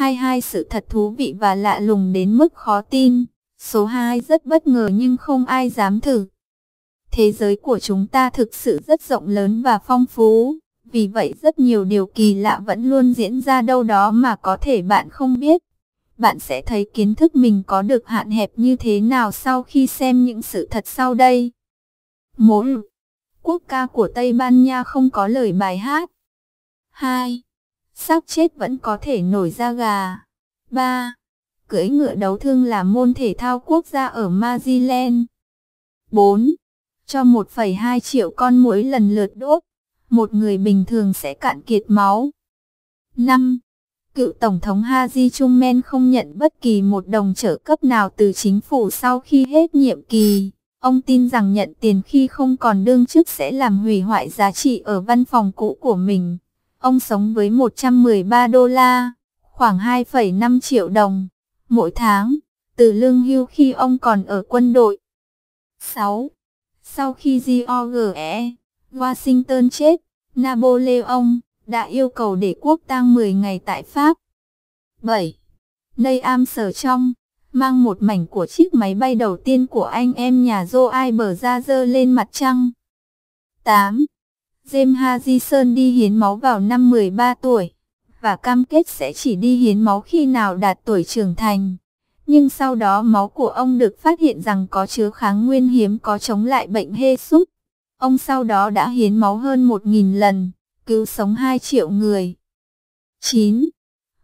Hai hai sự thật thú vị và lạ lùng đến mức khó tin. Số 2 rất bất ngờ nhưng không ai dám thử. Thế giới của chúng ta thực sự rất rộng lớn và phong phú. Vì vậy rất nhiều điều kỳ lạ vẫn luôn diễn ra đâu đó mà có thể bạn không biết. Bạn sẽ thấy kiến thức mình có được hạn hẹp như thế nào sau khi xem những sự thật sau đây. Mỗi Quốc ca của Tây Ban Nha không có lời bài hát. 2 xác chết vẫn có thể nổi ra gà. 3. Cưỡi ngựa đấu thương là môn thể thao quốc gia ở Maryland. 4. Cho 1,2 triệu con muỗi lần lượt đốt, một người bình thường sẽ cạn kiệt máu. 5. Cựu Tổng thống Haji men không nhận bất kỳ một đồng trợ cấp nào từ chính phủ sau khi hết nhiệm kỳ. Ông tin rằng nhận tiền khi không còn đương chức sẽ làm hủy hoại giá trị ở văn phòng cũ của mình. Ông sống với 113 đô la, khoảng 2,5 triệu đồng, mỗi tháng, từ lương hưu khi ông còn ở quân đội. 6. Sau khi George Washington chết, Napoleon đã yêu cầu để quốc tang 10 ngày tại Pháp. 7. Nơi am sở trong, mang một mảnh của chiếc máy bay đầu tiên của anh em nhà Joe Iber ra dơ lên mặt trăng. 8. James Harrison đi hiến máu vào năm 13 tuổi, và cam kết sẽ chỉ đi hiến máu khi nào đạt tuổi trưởng thành. Nhưng sau đó máu của ông được phát hiện rằng có chứa kháng nguyên hiếm có chống lại bệnh hê sút. Ông sau đó đã hiến máu hơn 1.000 lần, cứu sống 2 triệu người. 9.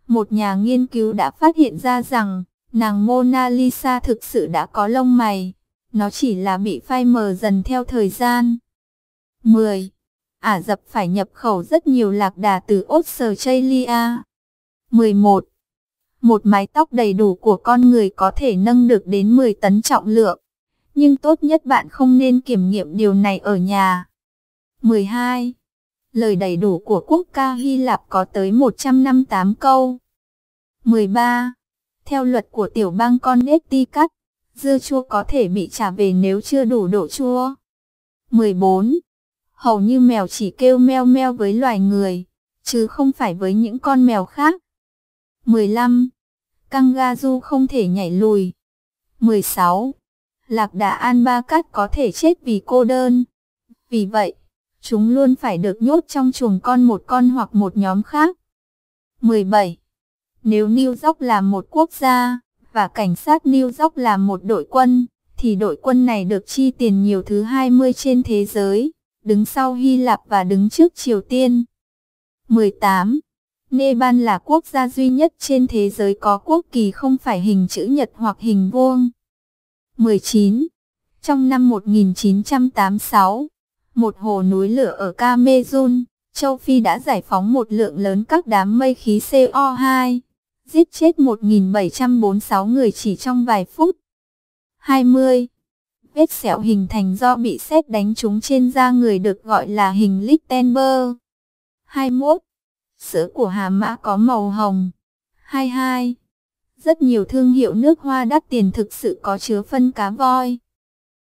Một nhà nghiên cứu đã phát hiện ra rằng, nàng Mona Lisa thực sự đã có lông mày. Nó chỉ là bị phai mờ dần theo thời gian. 10. Ả Rập phải nhập khẩu rất nhiều lạc đà từ Australia. 11. Một mái tóc đầy đủ của con người có thể nâng được đến 10 tấn trọng lượng. Nhưng tốt nhất bạn không nên kiểm nghiệm điều này ở nhà. 12. Lời đầy đủ của quốc ca Hy Lạp có tới 158 câu. 13. Theo luật của tiểu bang Connecticut, dưa chua có thể bị trả về nếu chưa đủ độ chua. 14 hầu như mèo chỉ kêu meo meo với loài người, chứ không phải với những con mèo khác. 15. Kangaroo không thể nhảy lùi. 16. Lạc đà albacat có thể chết vì cô đơn. Vì vậy, chúng luôn phải được nhốt trong chuồng con một con hoặc một nhóm khác. 17. Nếu New York là một quốc gia, và cảnh sát New York là một đội quân, thì đội quân này được chi tiền nhiều thứ 20 trên thế giới đứng sau Hy Lạp và đứng trước Triều Tiên. 18. Nepal là quốc gia duy nhất trên thế giới có quốc kỳ không phải hình chữ nhật hoặc hình vuông. 19. Trong năm 1986, một hồ núi lửa ở Cameroon, châu Phi đã giải phóng một lượng lớn các đám mây khí CO2, giết chết 1.746 người chỉ trong vài phút. 20. Vết sẹo hình thành do bị sét đánh trúng trên da người được gọi là hình Lichtenberg. 21. Sữa của Hà Mã có màu hồng. 22. Rất nhiều thương hiệu nước hoa đắt tiền thực sự có chứa phân cá voi.